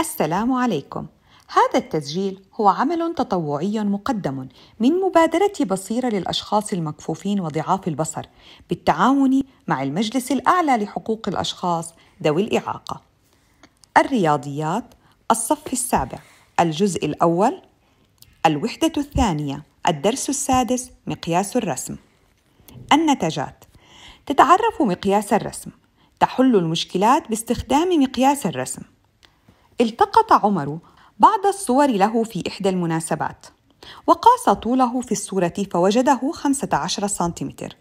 السلام عليكم هذا التسجيل هو عمل تطوعي مقدم من مبادرة بصيرة للأشخاص المكفوفين وضعاف البصر بالتعاون مع المجلس الأعلى لحقوق الأشخاص ذوي الإعاقة. الرياضيات الصف السابع الجزء الأول الوحدة الثانية الدرس السادس مقياس الرسم. النتجات تتعرف مقياس الرسم تحل المشكلات باستخدام مقياس الرسم التقط عمر بعض الصور له في إحدى المناسبات وقاس طوله في الصورة فوجده 15 سنتيمتر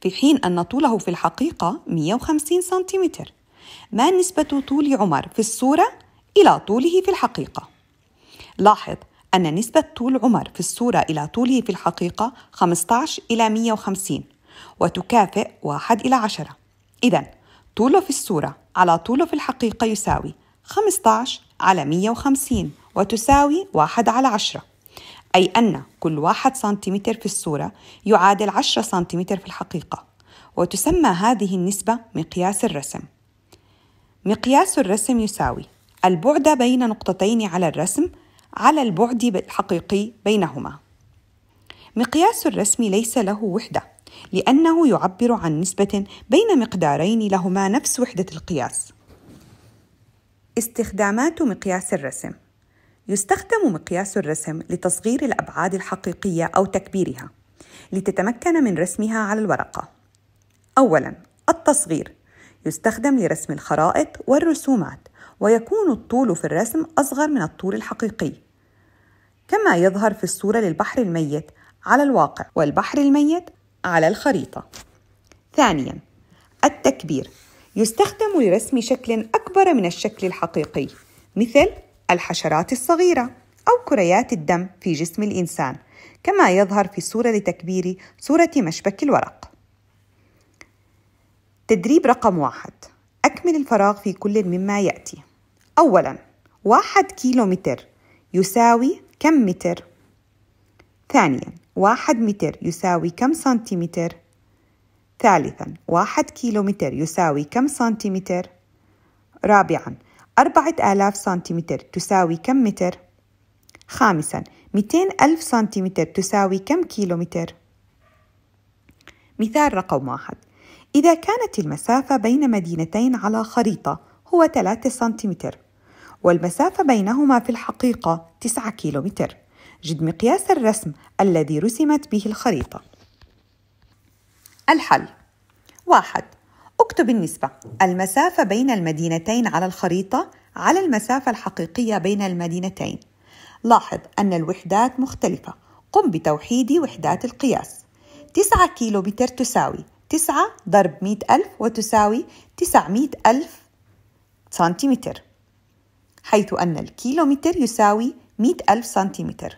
في حين أن طوله في الحقيقة 150 سنتيمتر ما نسبة طول عمر في الصورة إلى طوله في الحقيقة؟ لاحظ أن نسبة طول عمر في الصورة إلى طوله في الحقيقة 15 إلى 150 وتكافئ 1 إلى 10 إذا طوله في الصورة على طوله في الحقيقة يساوي 15 على 150 وتساوي 1 على 10 أي أن كل واحد سنتيمتر في الصورة يعادل 10 سنتيمتر في الحقيقة وتسمى هذه النسبة مقياس الرسم مقياس الرسم يساوي البعد بين نقطتين على الرسم على البعد الحقيقي بينهما مقياس الرسم ليس له وحدة لأنه يعبر عن نسبة بين مقدارين لهما نفس وحدة القياس استخدامات مقياس الرسم يستخدم مقياس الرسم لتصغير الأبعاد الحقيقية أو تكبيرها لتتمكن من رسمها على الورقة. أولاً التصغير يستخدم لرسم الخرائط والرسومات ويكون الطول في الرسم أصغر من الطول الحقيقي كما يظهر في الصورة للبحر الميت على الواقع والبحر الميت على الخريطة. ثانياً التكبير يستخدم لرسم شكل أكبر من الشكل الحقيقي مثل الحشرات الصغيرة أو كريات الدم في جسم الإنسان كما يظهر في الصورة لتكبير صورة مشبك الورق تدريب رقم واحد أكمل الفراغ في كل مما يأتي أولا واحد كيلومتر يساوي كم متر؟ ثانيا واحد متر يساوي كم سنتيمتر؟ ثالثا واحد كيلومتر يساوي كم سنتيمتر؟ رابعا أربعة آلاف سنتيمتر تساوي كم متر؟ خامسا مئتين ألف سنتيمتر تساوي كم كيلومتر؟ مثال رقم واحد إذا كانت المسافة بين مدينتين على خريطة هو ثلاثة سنتيمتر والمسافة بينهما في الحقيقة تسعة كيلومتر جد مقياس الرسم الذي رسمت به الخريطة الحل واحد اكتب النسبة المسافة بين المدينتين على الخريطة على المسافة الحقيقية بين المدينتين لاحظ أن الوحدات مختلفة قم بتوحيد وحدات القياس 9 كيلو متر تساوي 9 ضرب 100 ألف وتساوي 900 ألف سنتيمتر حيث أن الكيلومتر يساوي 100 ألف سنتيمتر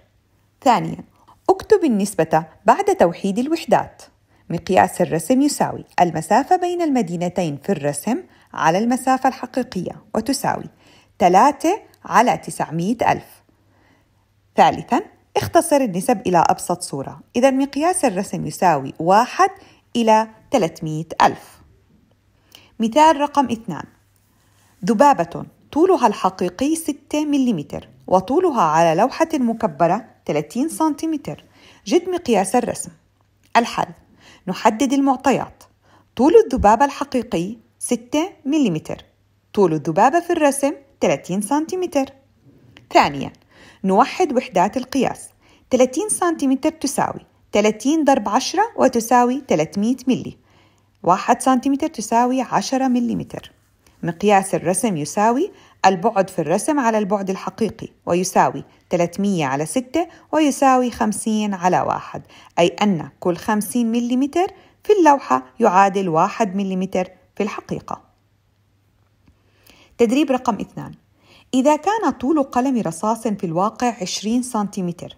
ثانيا اكتب النسبة بعد توحيد الوحدات مقياس الرسم يساوي المسافة بين المدينتين في الرسم على المسافة الحقيقية وتساوي 3 على 900 ألف ثالثاً اختصر النسب إلى أبسط صورة إذا مقياس الرسم يساوي 1 إلى 300 ألف مثال رقم 2 ذبابة طولها الحقيقي 6 ملم وطولها على لوحة مكبرة 30 سنتيمتر جد مقياس الرسم الحل نحدد المعطيات طول الذبابة الحقيقي 6 ملم طول الذبابة في الرسم 30 سنتيمتر ثانيا نوحد وحدات القياس 30 سنتيمتر تساوي 30 ضرب 10 وتساوي 300 ملي 1 سنتيمتر تساوي 10 مليمتر مقياس الرسم يساوي البعد في الرسم على البعد الحقيقي ويساوي 300 على 6 ويساوي 50 على 1 أي أن كل 50 ملم في اللوحة يعادل 1 ملم في الحقيقة تدريب رقم 2 إذا كان طول قلم رصاص في الواقع 20 سنتيمتر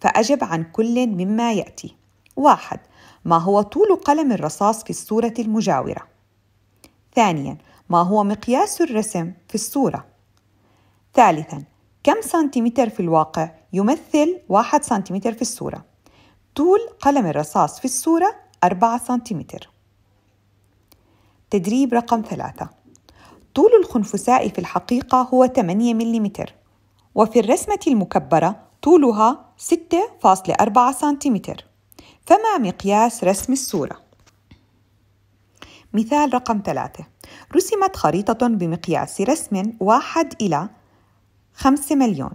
فأجب عن كل مما يأتي واحد ما هو طول قلم الرصاص في الصورة المجاورة ثانياً ما هو مقياس الرسم في الصورة؟ ثالثاً كم سنتيمتر في الواقع يمثل 1 سنتيمتر في الصورة؟ طول قلم الرصاص في الصورة 4 سنتيمتر تدريب رقم ثلاثة طول الخنفساء في الحقيقة هو 8 ملم وفي الرسمة المكبرة طولها 6.4 سنتيمتر فما مقياس رسم الصورة؟ مثال رقم ثلاثة رسمت خريطة بمقياس رسم واحد إلى خمس مليون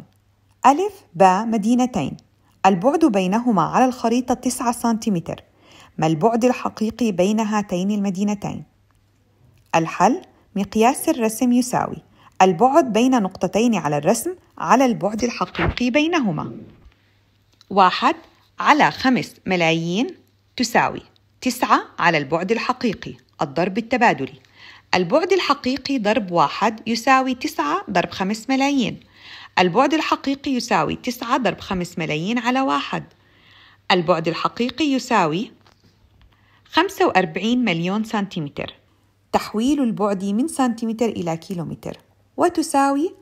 ألف باء مدينتين البعد بينهما على الخريطة 9 سنتيمتر ما البعد الحقيقي بين هاتين المدينتين؟ الحل مقياس الرسم يساوي البعد بين نقطتين على الرسم على البعد الحقيقي بينهما واحد على خمس ملايين تساوي تسعة على البعد الحقيقي الضرب التبادلي البعد الحقيقي ضرب واحد يساوي تسعة ضرب خمس ملايين البعد الحقيقي يساوي تسعة ضرب خمس ملايين على واحد البعد الحقيقي يساوي وأربعين مليون سنتيمتر تحويل البعد من سنتيمتر إلى كيلومتر وتساوي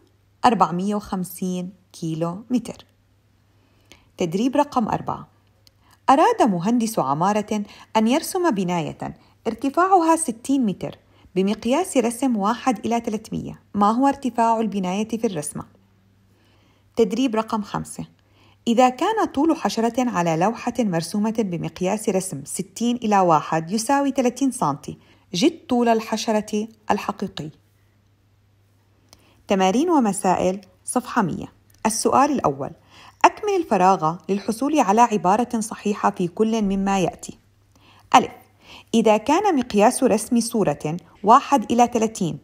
450 كيلومتر تدريب رقم أربعة أراد مهندس عمارة أن يرسم بناية ارتفاعها 60 متر بمقياس رسم 1 إلى 300 ما هو ارتفاع البناية في الرسمة؟ تدريب رقم 5 إذا كان طول حشرة على لوحة مرسومة بمقياس رسم 60 إلى 1 يساوي 30 سنتي جد طول الحشرة الحقيقي تمارين ومسائل صفحة 100 السؤال الأول أكمل الفراغ للحصول على عبارة صحيحة في كل مما يأتي ألف إذا كان مقياس رسم صورة 1 إلى 30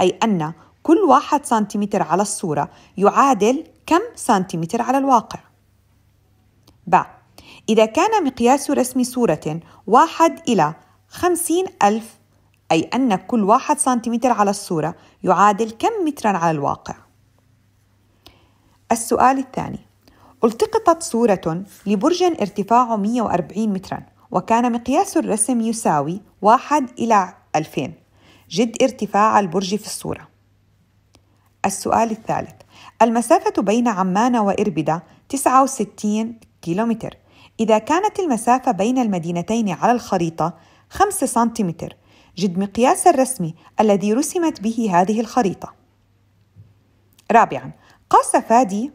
أي أن كل واحد سنتيمتر على الصورة يعادل كم سنتيمتر على الواقع ب إذا كان مقياس رسم صورة 1 إلى 50 ألف أي أن كل واحد سنتيمتر على الصورة يعادل كم مترا على الواقع السؤال الثاني التقطت صورة لبرج ارتفاعه 140 متراً وكان مقياس الرسم يساوي 1 إلى 2000 جد ارتفاع البرج في الصورة السؤال الثالث المسافة بين عمان وإربدة 69 كيلومتر إذا كانت المسافة بين المدينتين على الخريطة 5 سنتيمتر جد مقياس الرسم الذي رسمت به هذه الخريطة رابعاً قاس فادي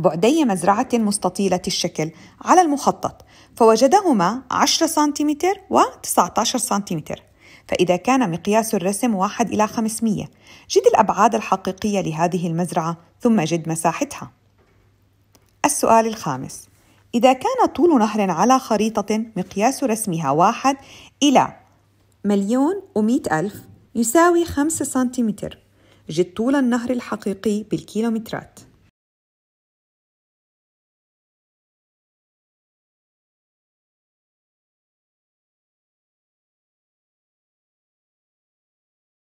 بعدي مزرعة مستطيلة الشكل على المخطط فوجدهما 10 سنتيمتر و 19 سنتيمتر فإذا كان مقياس الرسم 1 إلى 500 جد الأبعاد الحقيقية لهذه المزرعة ثم جد مساحتها السؤال الخامس إذا كان طول نهر على خريطة مقياس رسمها 1 إلى مليون ومئة ألف يساوي 5 سنتيمتر جد طول النهر الحقيقي بالكيلومترات